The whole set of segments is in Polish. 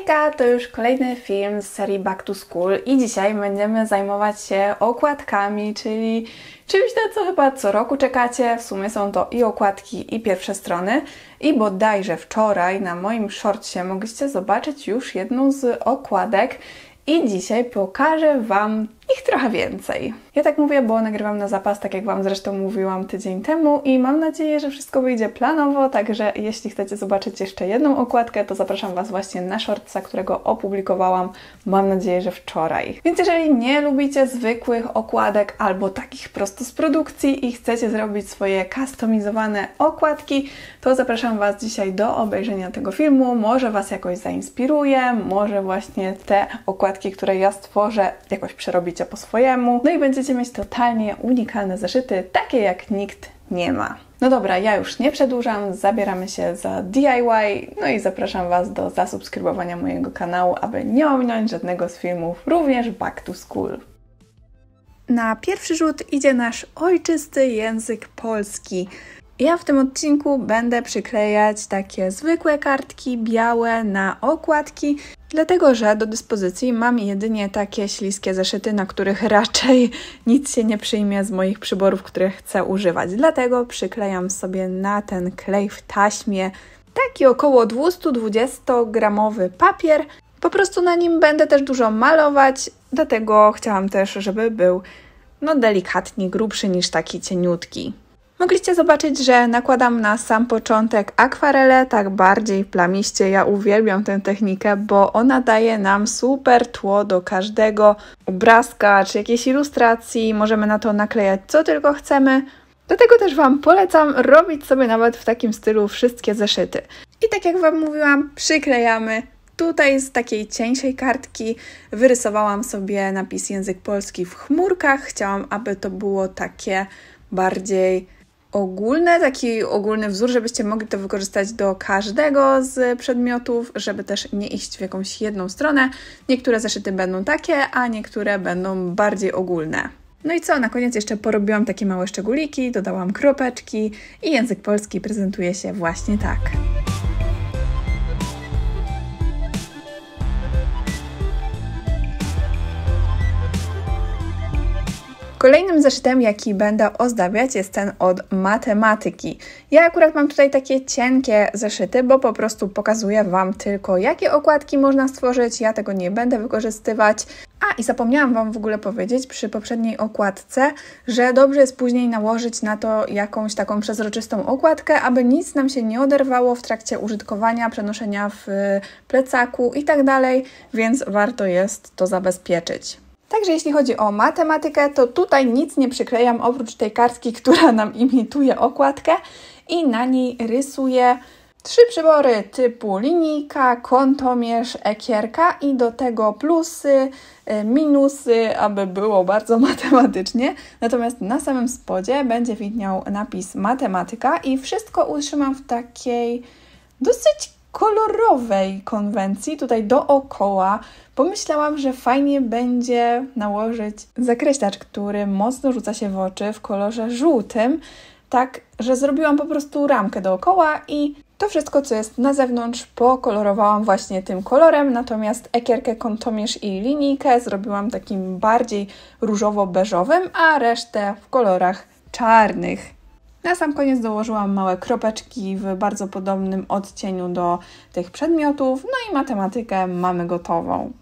Hejka, to już kolejny film z serii Back to School i dzisiaj będziemy zajmować się okładkami, czyli czymś na co chyba co roku czekacie. W sumie są to i okładki, i pierwsze strony. I bodajże wczoraj na moim shortcie mogliście zobaczyć już jedną z okładek i dzisiaj pokażę Wam ich trochę więcej. Ja tak mówię, bo nagrywam na zapas, tak jak Wam zresztą mówiłam tydzień temu i mam nadzieję, że wszystko wyjdzie planowo, także jeśli chcecie zobaczyć jeszcze jedną okładkę, to zapraszam Was właśnie na shortsa, którego opublikowałam, mam nadzieję, że wczoraj. Więc jeżeli nie lubicie zwykłych okładek albo takich prosto z produkcji i chcecie zrobić swoje customizowane okładki, to zapraszam Was dzisiaj do obejrzenia tego filmu, może Was jakoś zainspiruje, może właśnie te okładki, które ja stworzę, jakoś przerobicie życia po swojemu. No i będziecie mieć totalnie unikalne zeszyty, takie jak nikt nie ma. No dobra, ja już nie przedłużam, zabieramy się za DIY, no i zapraszam Was do zasubskrybowania mojego kanału, aby nie ominąć żadnego z filmów, również Back to School. Na pierwszy rzut idzie nasz ojczysty język polski. Ja w tym odcinku będę przyklejać takie zwykłe kartki białe na okładki Dlatego, że do dyspozycji mam jedynie takie śliskie zeszyty, na których raczej nic się nie przyjmie z moich przyborów, które chcę używać. Dlatego przyklejam sobie na ten klej w taśmie taki około 220-gramowy papier. Po prostu na nim będę też dużo malować, dlatego chciałam też, żeby był no delikatnie grubszy niż taki cieniutki. Mogliście zobaczyć, że nakładam na sam początek akwarelę, tak bardziej plamiście. Ja uwielbiam tę technikę, bo ona daje nam super tło do każdego obrazka czy jakiejś ilustracji. Możemy na to naklejać co tylko chcemy. Dlatego też Wam polecam robić sobie nawet w takim stylu wszystkie zeszyty. I tak jak Wam mówiłam, przyklejamy tutaj z takiej cieńszej kartki wyrysowałam sobie napis język polski w chmurkach. Chciałam, aby to było takie bardziej ogólne, taki ogólny wzór, żebyście mogli to wykorzystać do każdego z przedmiotów, żeby też nie iść w jakąś jedną stronę. Niektóre zeszyty będą takie, a niektóre będą bardziej ogólne. No i co, na koniec jeszcze porobiłam takie małe szczególiki, dodałam kropeczki i język polski prezentuje się właśnie tak. Kolejnym zeszytem, jaki będę ozdabiać, jest ten od matematyki. Ja akurat mam tutaj takie cienkie zeszyty, bo po prostu pokazuję Wam tylko, jakie okładki można stworzyć. Ja tego nie będę wykorzystywać. A i zapomniałam Wam w ogóle powiedzieć przy poprzedniej okładce, że dobrze jest później nałożyć na to jakąś taką przezroczystą okładkę, aby nic nam się nie oderwało w trakcie użytkowania, przenoszenia w plecaku i tak dalej, więc warto jest to zabezpieczyć. Także jeśli chodzi o matematykę, to tutaj nic nie przyklejam oprócz tej kartki, która nam imituje okładkę i na niej rysuję trzy przybory typu linijka, kątomierz, ekierka i do tego plusy, y, minusy, aby było bardzo matematycznie. Natomiast na samym spodzie będzie widniał napis matematyka i wszystko utrzymam w takiej dosyć kolorowej konwencji, tutaj dookoła, pomyślałam, że fajnie będzie nałożyć zakreślacz, który mocno rzuca się w oczy w kolorze żółtym, tak, że zrobiłam po prostu ramkę dookoła i to wszystko, co jest na zewnątrz, pokolorowałam właśnie tym kolorem, natomiast ekierkę, kątomierz i linijkę zrobiłam takim bardziej różowo-beżowym, a resztę w kolorach czarnych. Na sam koniec dołożyłam małe kropeczki w bardzo podobnym odcieniu do tych przedmiotów, no i matematykę mamy gotową.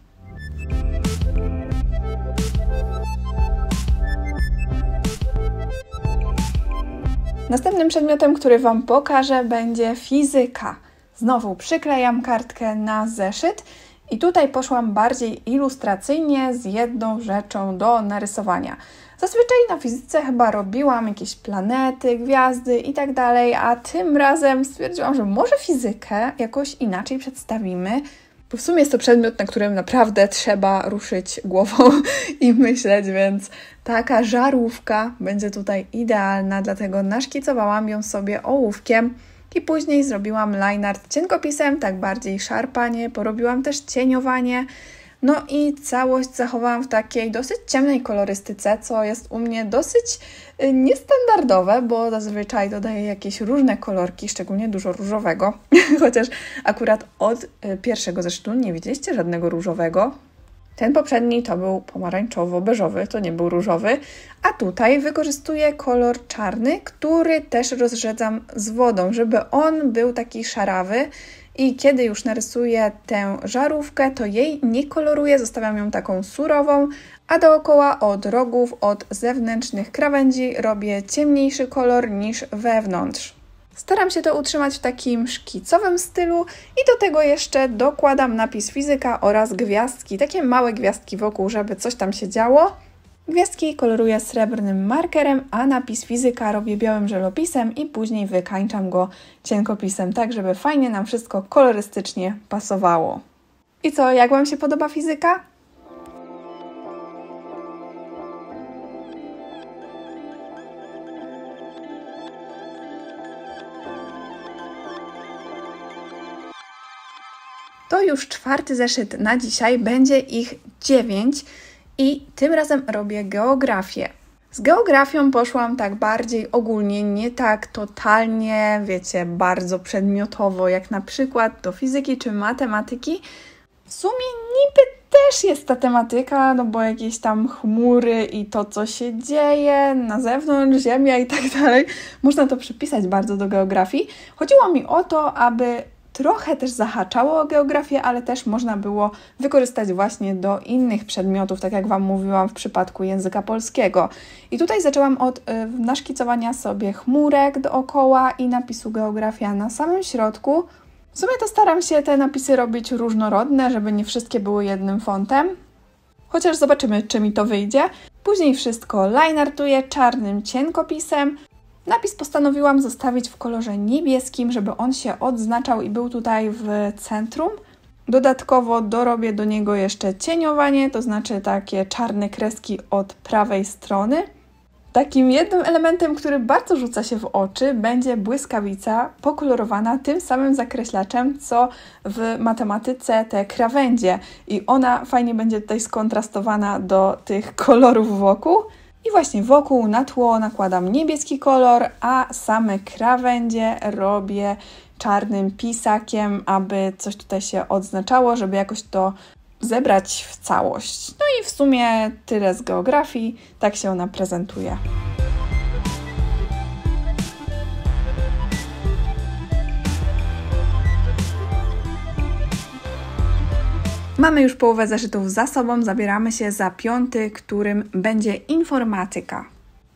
Następnym przedmiotem, który Wam pokażę, będzie fizyka. Znowu przyklejam kartkę na zeszyt i tutaj poszłam bardziej ilustracyjnie z jedną rzeczą do narysowania. Zazwyczaj na fizyce chyba robiłam jakieś planety, gwiazdy i tak dalej, a tym razem stwierdziłam, że może fizykę jakoś inaczej przedstawimy, bo w sumie jest to przedmiot, na którym naprawdę trzeba ruszyć głową i myśleć, więc taka żarówka będzie tutaj idealna, dlatego naszkicowałam ją sobie ołówkiem i później zrobiłam line art cienkopisem, tak bardziej szarpanie, porobiłam też cieniowanie, no i całość zachowałam w takiej dosyć ciemnej kolorystyce, co jest u mnie dosyć y, niestandardowe, bo zazwyczaj dodaję jakieś różne kolorki, szczególnie dużo różowego, chociaż akurat od y, pierwszego zeszytu nie widzieliście żadnego różowego. Ten poprzedni to był pomarańczowo-beżowy, to nie był różowy, a tutaj wykorzystuję kolor czarny, który też rozrzedzam z wodą, żeby on był taki szarawy i kiedy już narysuję tę żarówkę, to jej nie koloruję, zostawiam ją taką surową, a dookoła od rogów, od zewnętrznych krawędzi robię ciemniejszy kolor niż wewnątrz. Staram się to utrzymać w takim szkicowym stylu i do tego jeszcze dokładam napis fizyka oraz gwiazdki, takie małe gwiazdki wokół, żeby coś tam się działo. Gwiazdki koloruję srebrnym markerem, a napis fizyka robię białym żelopisem i później wykańczam go cienkopisem, tak żeby fajnie nam wszystko kolorystycznie pasowało. I co, jak Wam się podoba fizyka? To już czwarty zeszyt na dzisiaj, będzie ich dziewięć i tym razem robię geografię. Z geografią poszłam tak bardziej ogólnie, nie tak totalnie, wiecie, bardzo przedmiotowo, jak na przykład do fizyki czy matematyki. W sumie niby też jest ta tematyka, no bo jakieś tam chmury i to, co się dzieje na zewnątrz, Ziemia i tak dalej, można to przypisać bardzo do geografii. Chodziło mi o to, aby trochę też zahaczało o geografię, ale też można było wykorzystać właśnie do innych przedmiotów, tak jak Wam mówiłam w przypadku języka polskiego. I tutaj zaczęłam od y, naszkicowania sobie chmurek dookoła i napisu geografia na samym środku. W sumie to staram się te napisy robić różnorodne, żeby nie wszystkie były jednym fontem. Chociaż zobaczymy, czy mi to wyjdzie. Później wszystko lineartuję czarnym cienkopisem, Napis postanowiłam zostawić w kolorze niebieskim, żeby on się odznaczał i był tutaj w centrum. Dodatkowo dorobię do niego jeszcze cieniowanie, to znaczy takie czarne kreski od prawej strony. Takim jednym elementem, który bardzo rzuca się w oczy, będzie błyskawica pokolorowana tym samym zakreślaczem, co w matematyce te krawędzie. I ona fajnie będzie tutaj skontrastowana do tych kolorów wokół. I właśnie wokół na tło nakładam niebieski kolor, a same krawędzie robię czarnym pisakiem, aby coś tutaj się odznaczało, żeby jakoś to zebrać w całość. No i w sumie tyle z geografii, tak się ona prezentuje. Mamy już połowę zeszytów za sobą, zabieramy się za piąty, którym będzie informatyka.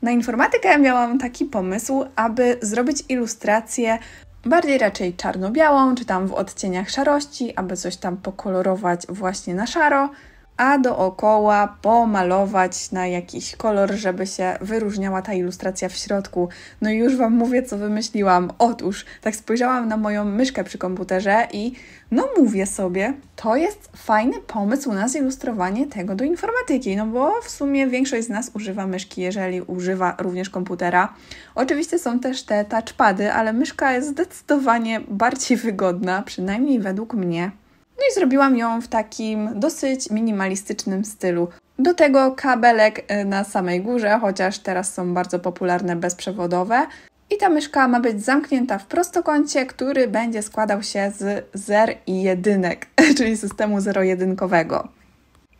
Na informatykę miałam taki pomysł, aby zrobić ilustrację bardziej raczej czarno-białą, czy tam w odcieniach szarości, aby coś tam pokolorować właśnie na szaro a dookoła pomalować na jakiś kolor, żeby się wyróżniała ta ilustracja w środku. No i już Wam mówię, co wymyśliłam. Otóż tak spojrzałam na moją myszkę przy komputerze i no mówię sobie, to jest fajny pomysł na zilustrowanie tego do informatyki, no bo w sumie większość z nas używa myszki, jeżeli używa również komputera. Oczywiście są też te touchpady, ale myszka jest zdecydowanie bardziej wygodna, przynajmniej według mnie. No i zrobiłam ją w takim dosyć minimalistycznym stylu. Do tego kabelek y, na samej górze, chociaż teraz są bardzo popularne bezprzewodowe. I ta myszka ma być zamknięta w prostokącie, który będzie składał się z zer i jedynek, czyli systemu zero-jedynkowego.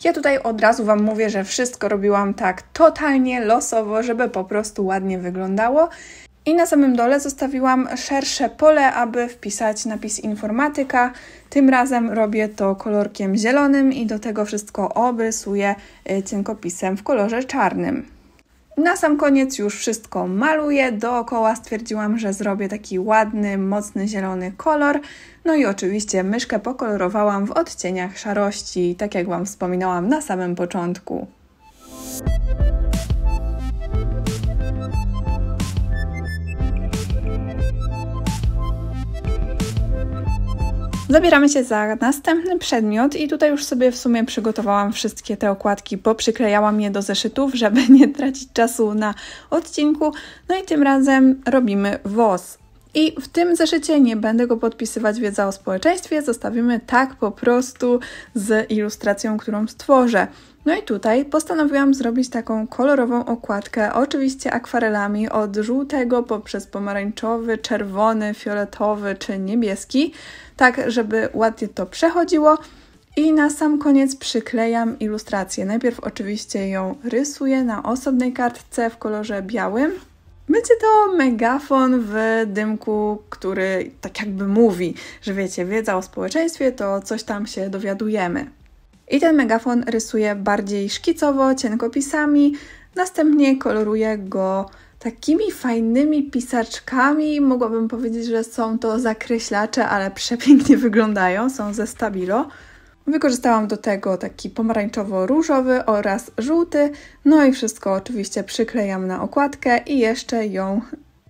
Ja tutaj od razu Wam mówię, że wszystko robiłam tak totalnie losowo, żeby po prostu ładnie wyglądało i na samym dole zostawiłam szersze pole, aby wpisać napis informatyka. Tym razem robię to kolorkiem zielonym i do tego wszystko obrysuję y, cienkopisem w kolorze czarnym. Na sam koniec już wszystko maluję, dookoła stwierdziłam, że zrobię taki ładny, mocny zielony kolor. No i oczywiście myszkę pokolorowałam w odcieniach szarości, tak jak Wam wspominałam na samym początku. Zabieramy się za następny przedmiot i tutaj już sobie w sumie przygotowałam wszystkie te okładki, poprzyklejałam przyklejałam je do zeszytów, żeby nie tracić czasu na odcinku. No i tym razem robimy wos. I w tym zeszycie nie będę go podpisywać wiedza o społeczeństwie, zostawimy tak po prostu z ilustracją, którą stworzę. No i tutaj postanowiłam zrobić taką kolorową okładkę, oczywiście akwarelami od żółtego poprzez pomarańczowy, czerwony, fioletowy czy niebieski, tak żeby ładnie to przechodziło. I na sam koniec przyklejam ilustrację. Najpierw oczywiście ją rysuję na osobnej kartce w kolorze białym, będzie to megafon w dymku, który tak jakby mówi, że wiecie, wiedza o społeczeństwie to coś tam się dowiadujemy. I ten megafon rysuje bardziej szkicowo, cienkopisami, następnie koloruje go takimi fajnymi pisaczkami. Mogłabym powiedzieć, że są to zakreślacze, ale przepięknie wyglądają, są ze stabilo. Wykorzystałam do tego taki pomarańczowo-różowy oraz żółty, no i wszystko oczywiście przyklejam na okładkę i jeszcze ją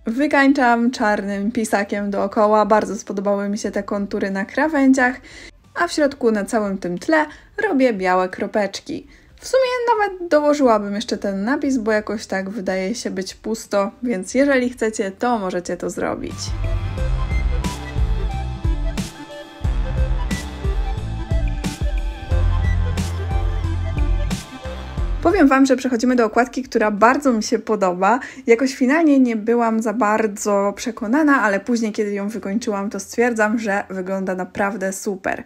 wykańczam czarnym pisakiem dookoła. Bardzo spodobały mi się te kontury na krawędziach, a w środku na całym tym tle robię białe kropeczki. W sumie nawet dołożyłabym jeszcze ten napis, bo jakoś tak wydaje się być pusto, więc jeżeli chcecie, to możecie to zrobić. Powiem Wam, że przechodzimy do okładki, która bardzo mi się podoba. Jakoś finalnie nie byłam za bardzo przekonana, ale później, kiedy ją wykończyłam, to stwierdzam, że wygląda naprawdę super.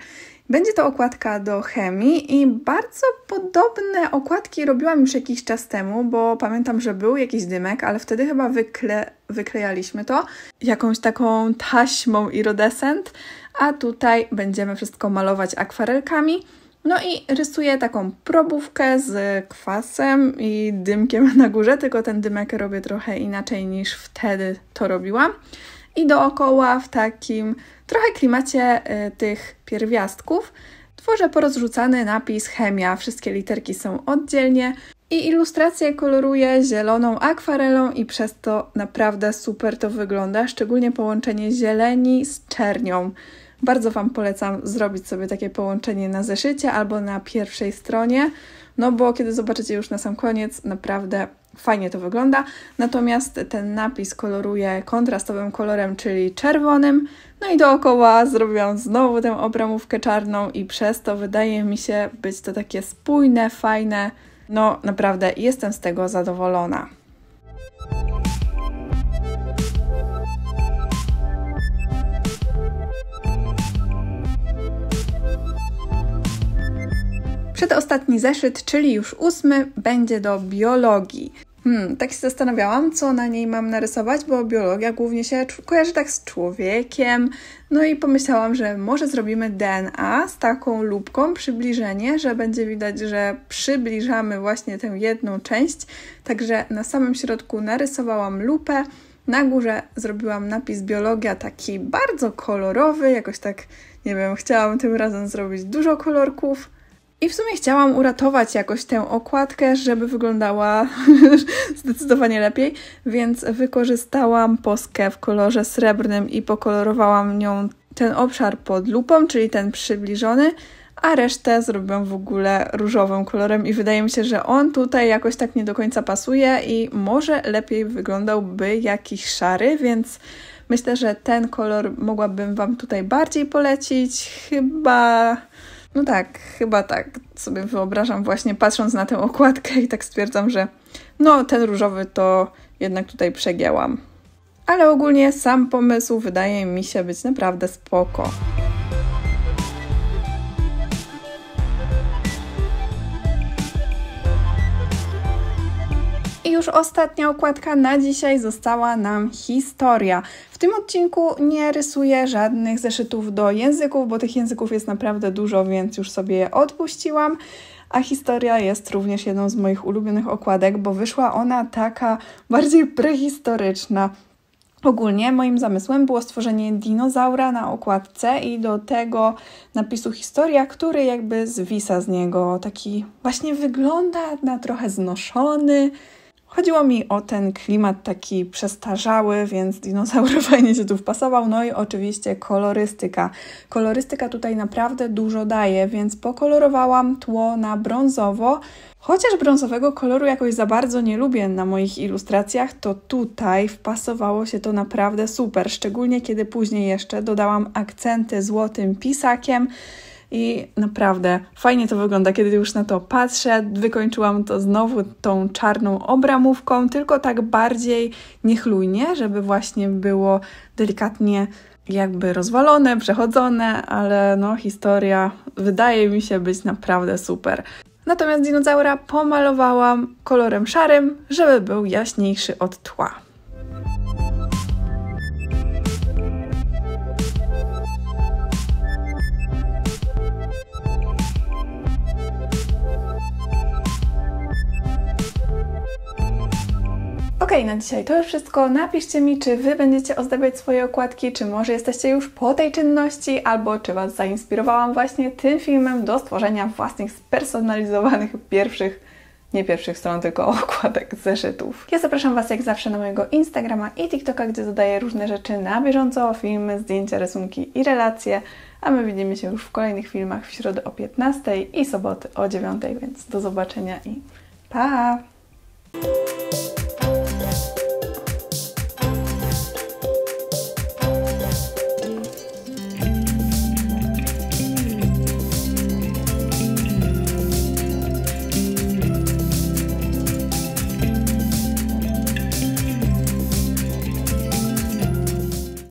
Będzie to okładka do chemii i bardzo podobne okładki robiłam już jakiś czas temu, bo pamiętam, że był jakiś dymek, ale wtedy chyba wykle wyklejaliśmy to jakąś taką taśmą iridescent, a tutaj będziemy wszystko malować akwarelkami. No i rysuję taką probówkę z kwasem i dymkiem na górze, tylko ten dymek robię trochę inaczej niż wtedy to robiłam. I dookoła w takim trochę klimacie y, tych pierwiastków tworzę porozrzucany napis chemia. Wszystkie literki są oddzielnie. I ilustrację koloruję zieloną akwarelą i przez to naprawdę super to wygląda, szczególnie połączenie zieleni z czernią. Bardzo Wam polecam zrobić sobie takie połączenie na zeszycie albo na pierwszej stronie, no bo kiedy zobaczycie już na sam koniec, naprawdę fajnie to wygląda. Natomiast ten napis koloruję kontrastowym kolorem, czyli czerwonym. No i dookoła zrobiłam znowu tę obramówkę czarną i przez to wydaje mi się być to takie spójne, fajne. No naprawdę jestem z tego zadowolona. Przedostatni zeszyt, czyli już ósmy, będzie do biologii. Hmm, tak się zastanawiałam, co na niej mam narysować, bo biologia głównie się kojarzy tak z człowiekiem. No i pomyślałam, że może zrobimy DNA z taką lubką, przybliżenie, że będzie widać, że przybliżamy właśnie tę jedną część. Także na samym środku narysowałam lupę. Na górze zrobiłam napis biologia, taki bardzo kolorowy, jakoś tak, nie wiem, chciałam tym razem zrobić dużo kolorków. I w sumie chciałam uratować jakoś tę okładkę, żeby wyglądała zdecydowanie lepiej, więc wykorzystałam poskę w kolorze srebrnym i pokolorowałam nią ten obszar pod lupą, czyli ten przybliżony, a resztę zrobiłam w ogóle różowym kolorem i wydaje mi się, że on tutaj jakoś tak nie do końca pasuje i może lepiej wyglądałby jakiś szary, więc myślę, że ten kolor mogłabym Wam tutaj bardziej polecić. Chyba no tak, chyba tak sobie wyobrażam właśnie patrząc na tę okładkę i tak stwierdzam, że no ten różowy to jednak tutaj przegięłam. Ale ogólnie sam pomysł wydaje mi się być naprawdę spoko. I już ostatnia okładka na dzisiaj została nam historia. W tym odcinku nie rysuję żadnych zeszytów do języków, bo tych języków jest naprawdę dużo, więc już sobie je odpuściłam. A historia jest również jedną z moich ulubionych okładek, bo wyszła ona taka bardziej prehistoryczna. Ogólnie moim zamysłem było stworzenie dinozaura na okładce i do tego napisu historia, który jakby zwisa z niego. Taki właśnie wygląda na trochę znoszony, Chodziło mi o ten klimat taki przestarzały, więc dinozaur fajnie się tu wpasował. No i oczywiście kolorystyka. Kolorystyka tutaj naprawdę dużo daje, więc pokolorowałam tło na brązowo. Chociaż brązowego koloru jakoś za bardzo nie lubię na moich ilustracjach, to tutaj wpasowało się to naprawdę super, szczególnie kiedy później jeszcze dodałam akcenty złotym pisakiem i naprawdę fajnie to wygląda, kiedy już na to patrzę. Wykończyłam to znowu tą czarną obramówką, tylko tak bardziej niechlujnie, żeby właśnie było delikatnie jakby rozwalone, przechodzone, ale no historia wydaje mi się być naprawdę super. Natomiast dinozaura pomalowałam kolorem szarym, żeby był jaśniejszy od tła. Ok, na dzisiaj to już wszystko. Napiszcie mi, czy Wy będziecie ozdabiać swoje okładki, czy może jesteście już po tej czynności, albo czy Was zainspirowałam właśnie tym filmem do stworzenia własnych spersonalizowanych pierwszych, nie pierwszych stron, tylko okładek zeszytów. Ja zapraszam Was jak zawsze na mojego Instagrama i TikToka, gdzie dodaję różne rzeczy na bieżąco, filmy, zdjęcia, rysunki i relacje, a my widzimy się już w kolejnych filmach w środę o 15 i soboty o 9, więc do zobaczenia i pa!